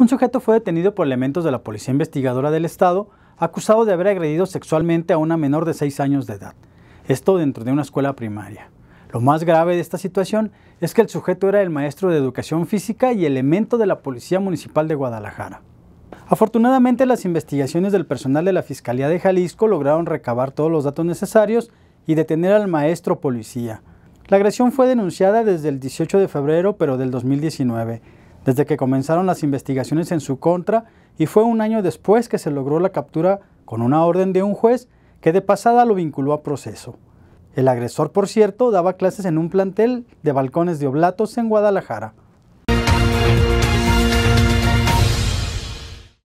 Un sujeto fue detenido por elementos de la Policía Investigadora del Estado, acusado de haber agredido sexualmente a una menor de 6 años de edad, esto dentro de una escuela primaria. Lo más grave de esta situación es que el sujeto era el maestro de educación física y elemento de la Policía Municipal de Guadalajara. Afortunadamente las investigaciones del personal de la Fiscalía de Jalisco lograron recabar todos los datos necesarios y detener al maestro policía. La agresión fue denunciada desde el 18 de febrero pero del 2019 desde que comenzaron las investigaciones en su contra y fue un año después que se logró la captura con una orden de un juez que de pasada lo vinculó a proceso. El agresor, por cierto, daba clases en un plantel de balcones de oblatos en Guadalajara.